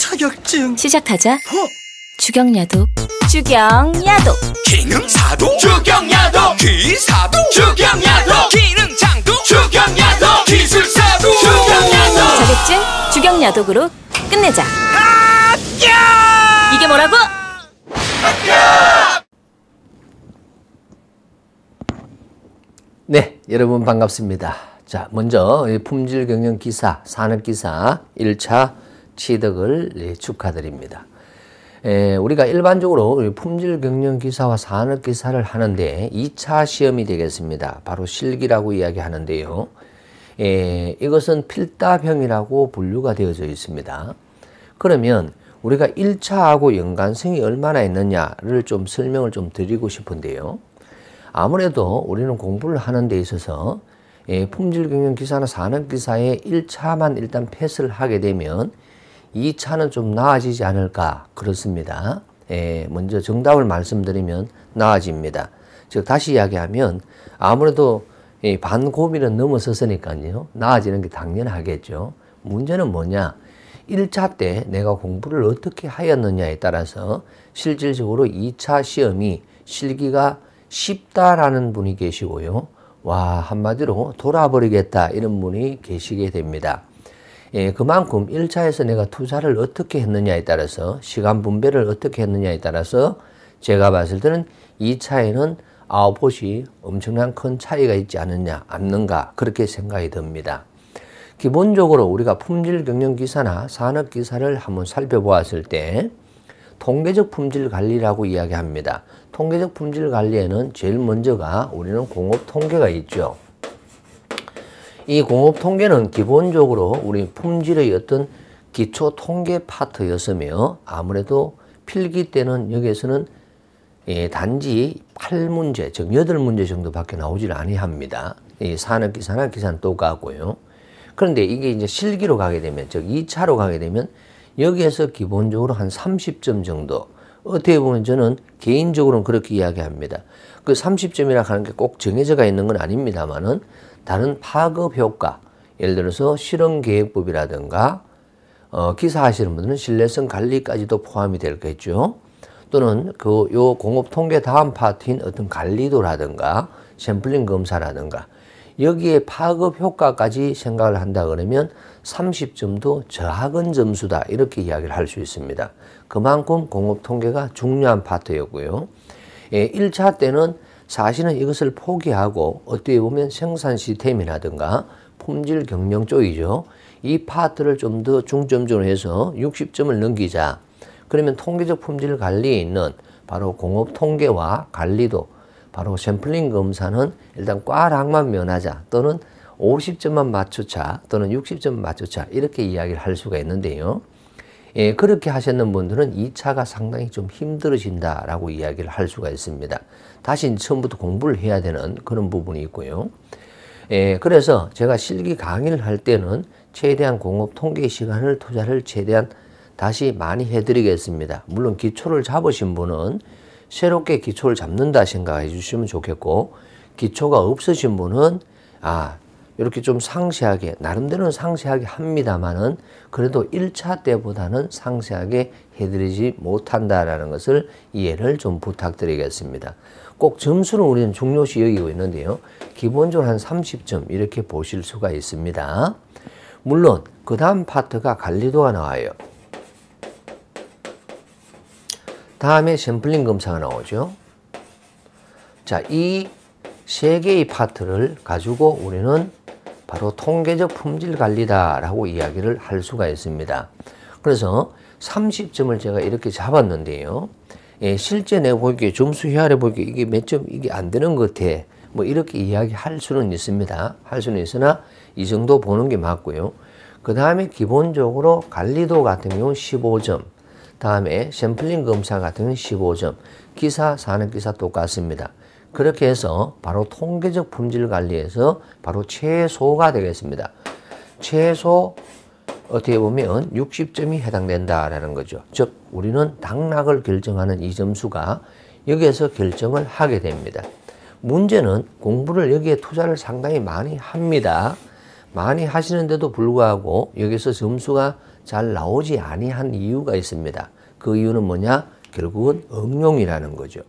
자격증 시작하자 허! 어? 주경야독 주경야독 기능사도 주경야독 기사도 주경야독 기능장도 주경야독 기술사도 주경야독 자격증 주경야독으로 끝내자 합 이게 뭐라고? 네 여러분 반갑습니다 자 먼저 품질경영기사 산업기사 1차 취득을 예, 축하드립니다. 예, 우리가 일반적으로 품질 경영 기사와 산업 기사를 하는데 2차 시험이 되겠습니다. 바로 실기라고 이야기하는데요. 예, 이것은 필답형이라고 분류가 되어져 있습니다. 그러면 우리가 1차하고 연관성이 얼마나 있느냐를 좀 설명을 좀 드리고 싶은데요. 아무래도 우리는 공부를 하는 데 있어서 품질경영기사나 산업기사의 1차만 일단 패스를 하게 되면 이 차는 좀 나아지지 않을까 그렇습니다. 예, 먼저 정답을 말씀드리면 나아집니다. 즉 다시 이야기하면 아무래도 반고비는 넘어섰으니까요. 나아지는 게 당연하겠죠. 문제는 뭐냐? 1차 때 내가 공부를 어떻게 하였느냐에 따라서 실질적으로 2차 시험이 실기가 쉽다라는 분이 계시고요. 와, 한마디로 돌아버리겠다 이런 분이 계시게 됩니다. 예, 그만큼 1차에서 내가 투자를 어떻게 했느냐에 따라서 시간 분배를 어떻게 했느냐에 따라서 제가 봤을 때는 2차에는 아웃풋이 엄청난 큰 차이가 있지 않느냐, 않는가 그렇게 생각이 듭니다. 기본적으로 우리가 품질 경영 기사나 산업 기사를 한번 살펴보았을 때 통계적 품질 관리라고 이야기합니다. 통계적 품질 관리에는 제일 먼저가 우리는 공업 통계가 있죠. 이 공업 통계는 기본적으로 우리 품질의 어떤 기초 통계 파트였으며 아무래도 필기 때는 여기에서는 예, 단지 8문제, 즉 8문제 정도밖에 나오질 아니합니다. 이산업기산나기산는 똑같고요. 그런데 이게 이제 실기로 가게 되면, 즉 2차로 가게 되면 여기에서 기본적으로 한 30점 정도 어떻게 보면 저는 개인적으로는 그렇게 이야기합니다. 그 30점이라 고 하는 게 꼭 정해져가 있는 건 아닙니다만은 다른 파급 효과, 예를 들어서 실험계획법이라든가 어, 기사 하시는 분들은 신뢰성 관리까지도 포함이 될겠죠. 또는 그 요 공업 통계 다음 파트인 어떤 관리도라든가 샘플링 검사라든가 여기에 파급 효과까지 생각을 한다 그러면 30점도 저하근 점수다 이렇게 이야기를 할 수 있습니다. 그만큼 공업 통계가 중요한 파트였고요. 예, 1차 때는 사실은 이것을 포기하고 어떻게 보면 생산 시스템이라든가 품질 경영 쪽이죠. 이 파트를 좀 더 중점적으로 해서 60점을 넘기자. 그러면 통계적 품질 관리에 있는 바로 공업 통계와 관리도 바로 샘플링 검사는 일단 꽈락만 면하자 또는 50점만 맞추자 또는 60점 맞추자 이렇게 이야기를 할 수가 있는데요. 예, 그렇게 하셨는 분들은 2차가 상당히 좀 힘들어진다라고 이야기를 할 수가 있습니다. 다시 처음부터 공부를 해야 되는 그런 부분이 있고요. 예, 그래서 제가 실기 강의를 할 때는 최대한 공업 통계 시간을 투자를 최대한 다시 많이 해드리겠습니다. 물론 기초를 잡으신 분은 새롭게 기초를 잡는다 생각해 주시면 좋겠고 기초가 없으신 분은 아 이렇게 좀 상세하게 나름대로는 상세하게 합니다만은 그래도 1차 때보다는 상세하게 해드리지 못한다라는 것을 이해를 좀 부탁드리겠습니다. 꼭 점수는 우리는 중요시 여기고 있는데요. 기본적으로 한 30점 이렇게 보실 수가 있습니다. 물론 그 다음 파트가 관리도가 나와요. 다음에 샘플링 검사가 나오죠. 자, 이 세 개의 파트를 가지고 우리는 바로 통계적 품질 관리다라고 이야기를 할 수가 있습니다. 그래서 30점을 제가 이렇게 잡았는데요. 예, 실제 내가 보기에 점수 헤아려 보기에 이게 몇 점 이게 안 되는 것 같아. 뭐 이렇게 이야기할 수는 있습니다. 할 수는 있으나 이 정도 보는 게 맞고요. 그 다음에 기본적으로 관리도 같은 경우 15점. 다음에 샘플링 검사 같은 경우 15점. 기사, 사는 기사 똑같습니다. 그렇게 해서 바로 통계적 품질 관리에서 바로 최소가 되겠습니다. 최소 어떻게 보면 60점이 해당된다라는 거죠. 즉 우리는 당락을 결정하는 이 점수가 여기에서 결정을 하게 됩니다. 문제는 공부를 여기에 투자를 상당히 많이 합니다. 많이 하시는데도 불구하고 여기서 점수가 잘 나오지 아니한 이유가 있습니다. 그 이유는 뭐냐? 결국은 응용이라는 거죠.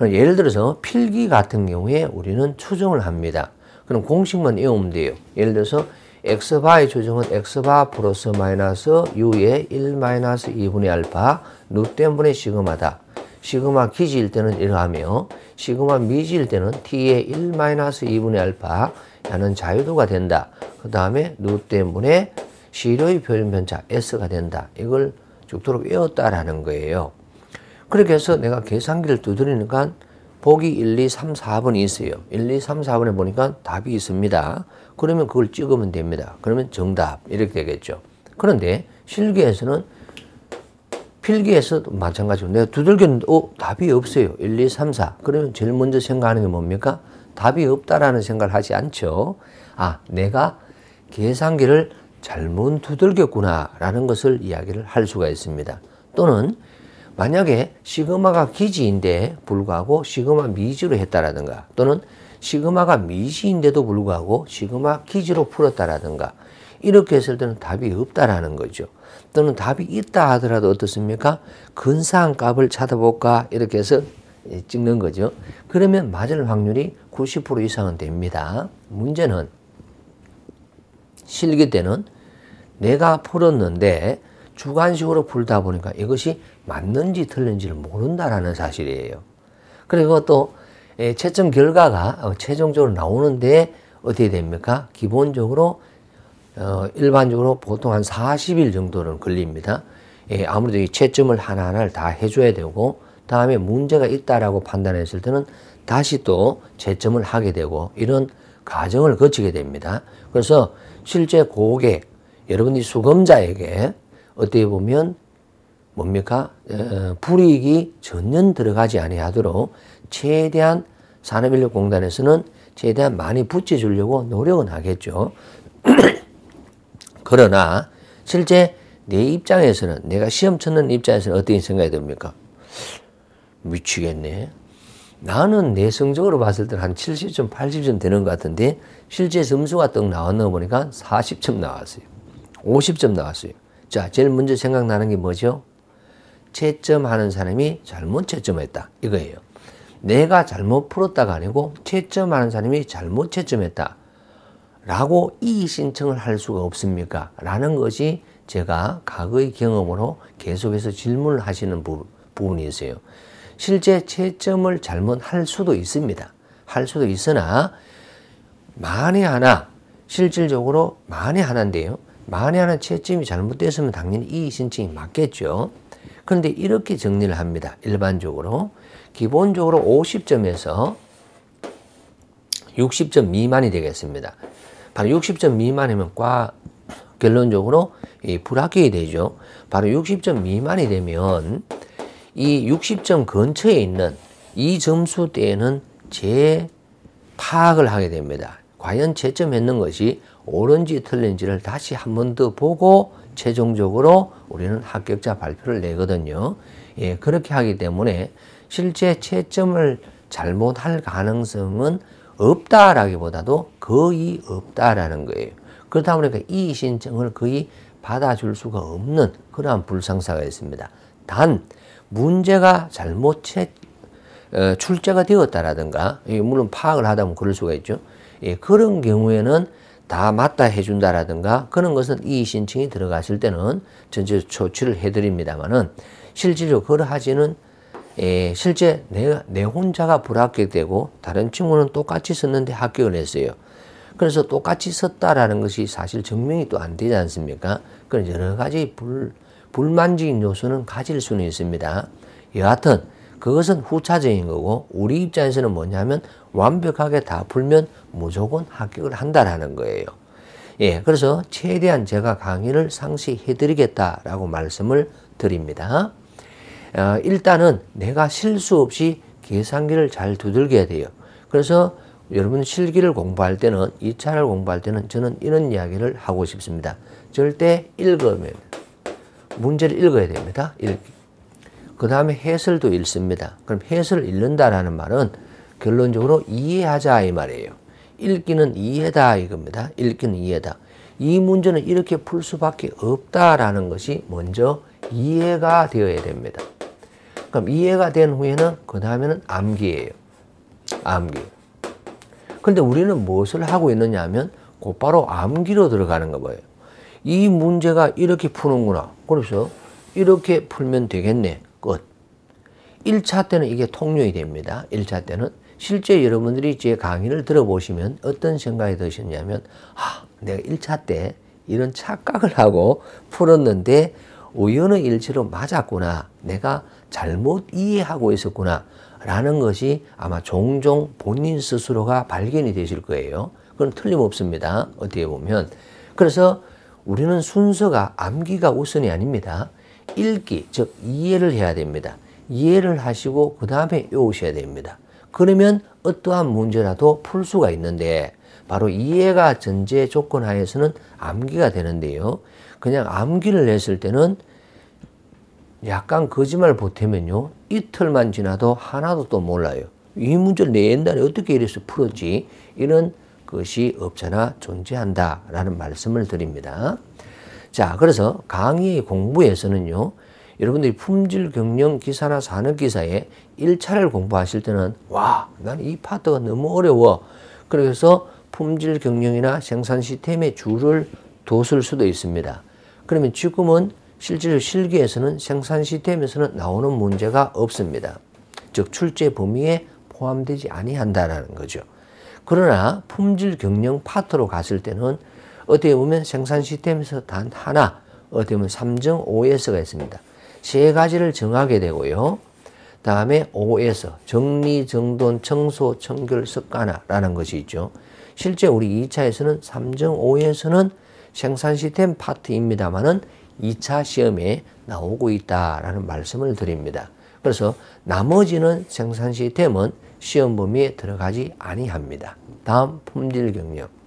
예를 들어서 필기 같은 경우에 우리는 추정을 합니다. 그럼 공식만 외우면 돼요. 예를 들어서 x바의 추정은 x바 플러스 마이너스 u의 1 마이너스 2분의 알파 루텐분의 시그마다. 시그마 기지일 때는 이러하며 시그마 미지일 때는 t의 1 마이너스 2분의 알파 라는 자유도가 된다. 그 다음에 루텐분의 시료의 표준편차 s가 된다. 이걸 죽도록 외웠다라는 거예요. 그렇게 해서 내가 계산기를 두드리니까 보기 1, 2, 3, 4번이 있어요. 1, 2, 3, 4번에 보니까 답이 있습니다. 그러면 그걸 찍으면 됩니다. 그러면 정답 이렇게 되겠죠. 그런데 실기에서는 필기에서도 마찬가지고 내가 두들겼는데 어, 답이 없어요. 1, 2, 3, 4. 그러면 제일 먼저 생각하는 게 뭡니까? 답이 없다라는 생각을 하지 않죠. 아, 내가 계산기를 잘못 두들겼구나라는 것을 이야기를 할 수가 있습니다. 또는 만약에 시그마가 기지인데 불구하고 시그마 미지로 했다라든가 또는 시그마가 미지인데도 불구하고 시그마 기지로 풀었다라든가 이렇게 했을 때는 답이 없다라는 거죠. 또는 답이 있다 하더라도 어떻습니까? 근사한 값을 찾아볼까 이렇게 해서 예, 찍는 거죠. 그러면 맞을 확률이 90% 이상은 됩니다. 문제는 실기 때는 내가 풀었는데 주관식으로 풀다 보니까 이것이 맞는지 틀린지를 모른다라는 사실이에요. 그리고 또 채점 예, 결과가 어, 최종적으로 나오는데 어떻게 됩니까? 기본적으로 어, 일반적으로 보통 한 40일 정도는 걸립니다. 예, 아무래도 이 채점을 하나하나를 다 해줘야 되고 다음에 문제가 있다라고 판단했을 때는 다시 또 채점을 하게 되고 이런 과정을 거치게 됩니다. 그래서 실제 고객, 여러분이 수검자에게 어떻게 보면 뭡니까? 어, 불이익이 전혀 들어가지 아니하도록 최대한 산업인력공단에서는 최대한 많이 붙여주려고 노력은 하겠죠. 그러나 실제 내 입장에서는 내가 시험 쳐는 입장에서는 어떻게 생각이 듭니까? 미치겠네. 나는 내 성적으로 봤을 때 한 70점, 80점 되는 것 같은데 실제 점수가 떡 나왔나 보니까 40점 나왔어요. 50점 나왔어요. 자, 제일 먼저 생각나는 게 뭐죠? 채점하는 사람이 잘못 채점했다. 이거예요. 내가 잘못 풀었다가 아니고 채점하는 사람이 잘못 채점했다. 라고 이의신청을 할 수가 없습니까? 라는 것이 제가 과거의 경험으로 계속해서 질문을 하시는 부, 분이있어요 실제 채점을 잘못할 수도 있습니다. 할 수도 있으나 만에 하나 실질적으로 만에 하나인데요. 만에 하나 채점이 잘못됐으면 당연히 이신청이 맞겠죠. 그런데 이렇게 정리를 합니다. 일반적으로. 기본적으로 50점에서 60점 미만이 되겠습니다. 바로 60점 미만이면 과 결론적으로 이 불합격이 되죠. 바로 60점 미만이 되면 이 60점 근처에 있는 이 점수대에는 재파악을 하게 됩니다. 과연 채점했는 것이 옳은지 틀린지를 다시 한 번 더 보고 최종적으로 우리는 합격자 발표를 내거든요. 예, 그렇게 하기 때문에 실제 채점을 잘못할 가능성은 없다라기보다도 거의 없다라는 거예요. 그렇다 보니까 이 신청을 거의 받아줄 수가 없는 그러한 불상사가 있습니다. 단 문제가 잘못 채, 어, 출제가 되었다라든가 예, 물론 파악을 하다 보면 그럴 수가 있죠. 예, 그런 경우에는 다 맞다 해준다라든가 그런 것은 이의 신청이 들어갔을 때는 전체 조치를 해드립니다만은 실제로 그러 하지는 에, 예, 실제 내, 내 혼자가 불합격되고 다른 친구는 똑같이 썼는데 합격을 했어요. 그래서 똑같이 썼다라는 것이 사실 증명이 또 안 되지 않습니까? 그런 여러 가지 불, 불만적인 요소는 가질 수는 있습니다. 여하튼 그것은 후차적인 거고 우리 입장에서는 뭐냐면 완벽하게 다 풀면 무조건 합격을 한다라는 거예요. 예, 그래서 최대한 제가 강의를 상시해 드리겠다라고 말씀을 드립니다. 어, 일단은 내가 실수 없이 계산기를 잘 두들겨야 돼요. 그래서 여러분 실기를 공부할 때는 2차를 공부할 때는 저는 이런 이야기를 하고 싶습니다. 절대 읽으면 문제를 읽어야 됩니다. 그 다음에 해설도 읽습니다. 그럼 해설을 읽는다라는 말은 결론적으로 이해하자 이 말이에요. 읽기는 이해다 이겁니다. 읽기는 이해다. 이 문제는 이렇게 풀 수밖에 없다라는 것이 먼저 이해가 되어야 됩니다. 그럼 이해가 된 후에는 그 다음에는 암기예요. 암기. 근데 우리는 무엇을 하고 있느냐 하면 곧바로 암기로 들어가는 거 봐요. 이 문제가 이렇게 푸는구나. 그래서 그렇죠? 이렇게 풀면 되겠네. 끝. 1차 때는 이게 통료이 됩니다. 1차 때는 실제 여러분들이 제 강의를 들어보시면 어떤 생각이 드셨냐면 아, 내가 1차 때 이런 착각을 하고 풀었는데 우연의 일치로 맞았구나. 내가 잘못 이해하고 있었구나. 라는 것이 아마 종종 본인 스스로가 발견이 되실 거예요. 그건 틀림없습니다. 어떻게 보면. 그래서 우리는 순서가 암기가 우선이 아닙니다. 읽기, 즉 이해를 해야 됩니다. 이해를 하시고 그 다음에 외우셔야 됩니다. 그러면 어떠한 문제라도 풀 수가 있는데 바로 이해가 전제 조건 하에서는 암기가 되는데요. 그냥 암기를 했을 때는 약간 거짓말 보태면요. 이틀만 지나도 하나도 또 몰라요. 이 문제를 내 옛날에 어떻게 이래서 풀었지? 이런 것이 없잖아 존재한다라는 말씀을 드립니다. 자, 그래서 강의 공부에서는요. 여러분들이 품질 경영 기사나 산업 기사에 1차를 공부하실 때는 와, 난 이 파트가 너무 어려워. 그래서 품질 경영이나 생산 시스템의 줄을 뒀을 수도 있습니다. 그러면 지금은 실제로 실기에서는 생산 시스템에서는 나오는 문제가 없습니다. 즉 출제 범위에 포함되지 아니한다라는 거죠. 그러나 품질 경영 파트로 갔을 때는 어떻게 보면 생산 시스템에서 단 하나, 어떻게 보면 3.5S가 있습니다. 세 가지를 정하게 되고요. 다음에 5에서 정리, 정돈, 청소, 청결, 습관화라는 것이 있죠. 실제 우리 2차에서는 3.5에서는 생산 시스템 파트입니다만은 2차 시험에 나오고 있다라는 말씀을 드립니다. 그래서 나머지는 생산 시스템은 시험 범위에 들어가지 아니합니다. 다음 품질 경력.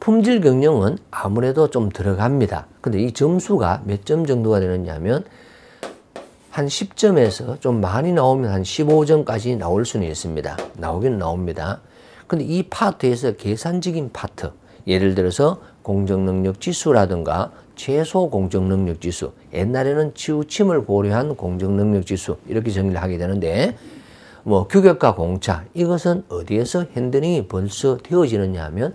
품질 경영은 아무래도 좀 들어갑니다. 근데 이 점수가 몇 점 정도가 되느냐면 한 10점에서 좀 많이 나오면 한 15점까지 나올 수는 있습니다. 나오긴 나옵니다. 근데 이 파트에서 계산적인 파트, 예를 들어서 공정능력 지수라든가 최소 공정능력 지수, 옛날에는 치우침을 고려한 공정능력 지수 이렇게 정리를 하게 되는데 뭐 규격과 공차 이것은 어디에서 핸들링이 벌써 되어지느냐 하면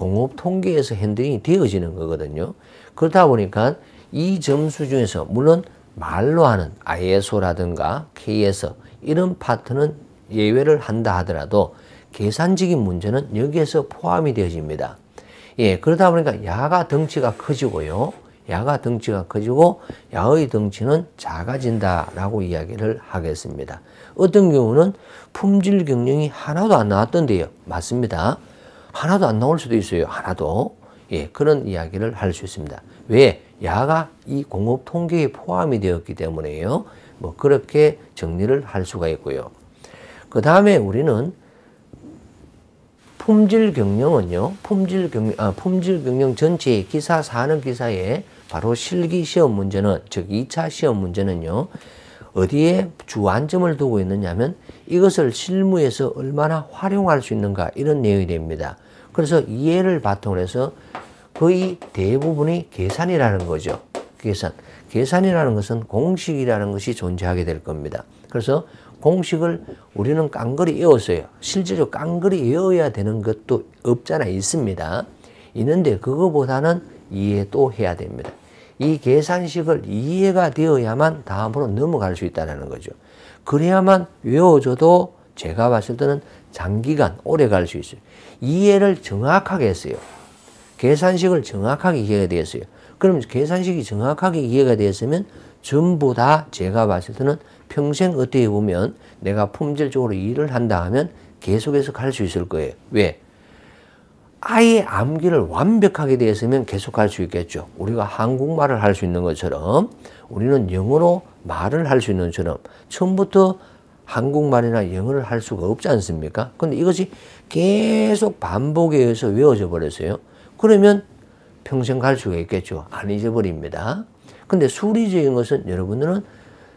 공업 통계에서 핸들링이 되어지는 거거든요. 그렇다 보니까 이 점수 중에서 물론 말로 하는 ISO라든가 KS 이런 파트는 예외를 한다 하더라도 계산적인 문제는 여기에서 포함이 되어집니다. 예, 그러다 보니까 야가 덩치가 커지고요. 야가 덩치가 커지고 야의 덩치는 작아진다라고 이야기를 하겠습니다. 어떤 경우는 품질 경영이 하나도 안 나왔던데요. 맞습니다. 하나도 안 나올 수도 있어요. 하나도. 예, 그런 이야기를 할 수 있습니다. 왜? 야가 이 공업 통계에 포함이 되었기 때문에요. 뭐 그렇게 정리를 할 수가 있고요. 그 다음에 우리는 품질 경영은요. 품질 경영, 아, 품질 경영 전체 기사 사는 기사에 바로 실기 시험 문제는 즉 2차 시험 문제는요. 어디에 주안점을 두고 있느냐면 이것을 실무에서 얼마나 활용할 수 있는가 이런 내용이 됩니다. 그래서 이해를 바탕으로 해서 거의 대부분이 계산이라는 거죠. 계산. 계산이라는 것은 공식이라는 것이 존재하게 될 겁니다. 그래서 공식을 우리는 깡그리 외웠어요. 실제로 깡그리 외워야 되는 것도 없잖아 있습니다. 있는데 그거보다는 이해 또 해야 됩니다. 이 계산식을 이해가 되어야만 다음으로 넘어갈 수 있다는 거죠. 그래야만 외워줘도 제가 봤을 때는 장기간 오래 갈 수 있어요. 이해를 정확하게 했어요. 계산식을 정확하게 이해가 되었어요. 그럼 계산식이 정확하게 이해가 되었으면 전부 다 제가 봤을 때는 평생 어떻게 보면 내가 품질적으로 일을 한다 하면 계속해서 갈 수 있을 거예요. 왜? 아예 암기를 완벽하게 되었으면 계속 할수 있겠죠. 우리가 한국말을 할 수 있는 것처럼 우리는 영어로 말을 할 수 있는 것처럼 처음부터 한국말이나 영어를 할 수가 없지 않습니까? 근데 이것이 계속 반복에 의해서 외워져 버렸어요. 그러면 평생 갈 수가 있겠죠. 안 잊어버립니다. 근데 수리적인 것은 여러분들은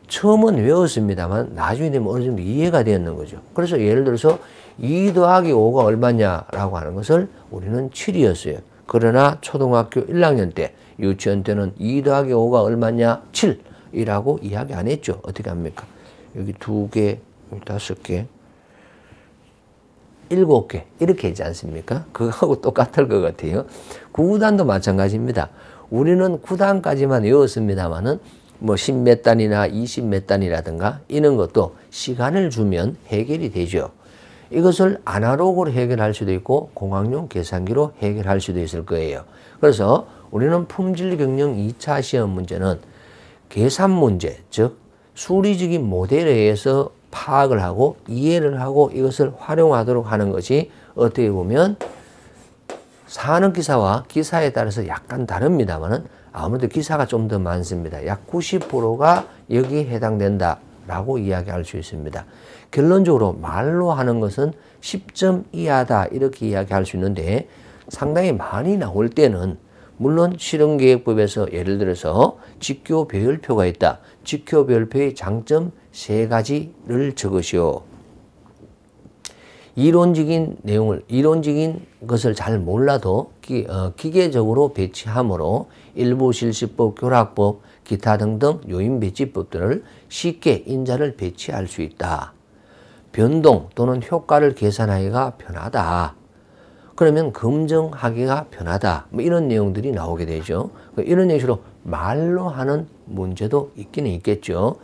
처음은 외웠습니다만 나중에 되면 어느 정도 이해가 되었는 거죠. 그래서 예를 들어서 2 더하기 5가 얼마냐라고 하는 것을 우리는 7이었어요. 그러나 초등학교 1학년 때, 유치원 때는 2 더하기 5가 얼마냐? 7이라고 이야기 안 했죠. 어떻게 합니까? 여기 두 개, 다섯 개, 일곱 개 이렇게 있지 않습니까? 그거하고 똑같을 것 같아요. 구단도 마찬가지입니다. 우리는 구단까지만 외웠습니다마는 뭐십몇 단이나 이십 몇 단이라든가 이런 것도 시간을 주면 해결이 되죠. 이것을 아날로그로 해결할 수도 있고 공학용 계산기로 해결할 수도 있을 거예요. 그래서 우리는 품질 경영 2차 시험 문제는 계산 문제, 즉 수리적인 모델에 의해서 파악을 하고 이해를 하고 이것을 활용하도록 하는 것이 어떻게 보면 사는 기사와 기사에 따라서 약간 다릅니다만은 아무래도 기사가 좀 더 많습니다. 약 90%가 여기에 해당된다. 라고 이야기할 수 있습니다. 결론적으로 말로 하는 것은 10점 이하다 이렇게 이야기할 수 있는데 상당히 많이 나올 때는 물론 실현계획법에서 예를 들어서 직교 배열표가 있다. 직교 배열표의 장점 3가지를 적으시오. 이론적인 내용을 이론적인 것을 잘 몰라도 기, 어, 기계적으로 배치함으로 일부 실시법, 교락법, 기타 등등 요인 배치법들을 쉽게 인자를 배치할 수 있다. 변동 또는 효과를 계산하기가 편하다. 그러면 검증하기가 편하다. 뭐 이런 내용들이 나오게 되죠. 그 이런 식으로 말로 하는 문제도 있기는 있겠죠.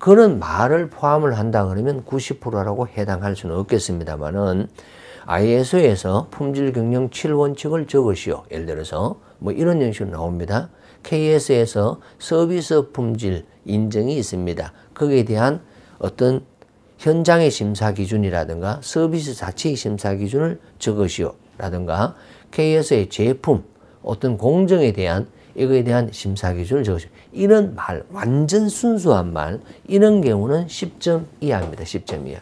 그는 말을 포함을 한다 그러면 90%라고 해당할 수는 없겠습니다만은 ISO에서 품질 경영 7원칙을 적으시오. 예를 들어서 뭐 이런 형식으로 나옵니다. KS에서 서비스 품질 인증이 있습니다. 거기에 대한 어떤 현장의 심사 기준이라든가 서비스 자체의 심사 기준을 적으시오. 라든가 KS의 제품, 어떤 공정에 대한 이거에 대한 심사 기준을 적으죠. 이런 말, 완전 순수한 말, 이런 경우는 1점 이하입니다. 1점 이하.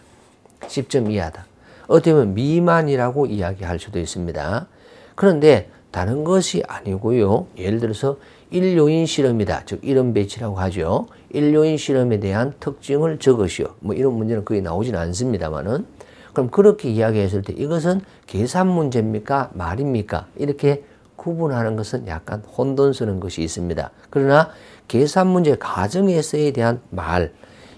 1점 이하다. 어떻게 보면 미만이라고 이야기할 수도 있습니다. 그런데 다른 것이 아니고요. 예를 들어서 일요인 실험이다. 즉 이런 배치라고 하죠. 일요인 실험에 대한 특징을 적으시오. 뭐 이런 문제는 거의 나오진 않습니다만은 그럼 그렇게 이야기했을 때 이것은 계산 문제입니까? 말입니까? 이렇게 구분하는 것은 약간 혼돈스러운 것이 있습니다. 그러나 계산 문제 가정 에서에 대한 말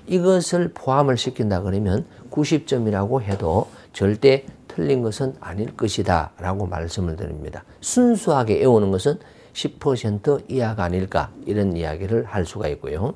이것을 포함을 시킨다 그러면 90점이라고 해도 절대 틀린 것은 아닐 것이다 라고 말씀을 드립니다. 순수하게 외우는 것은 10% 이하가 아닐까 이런 이야기를 할 수가 있고요.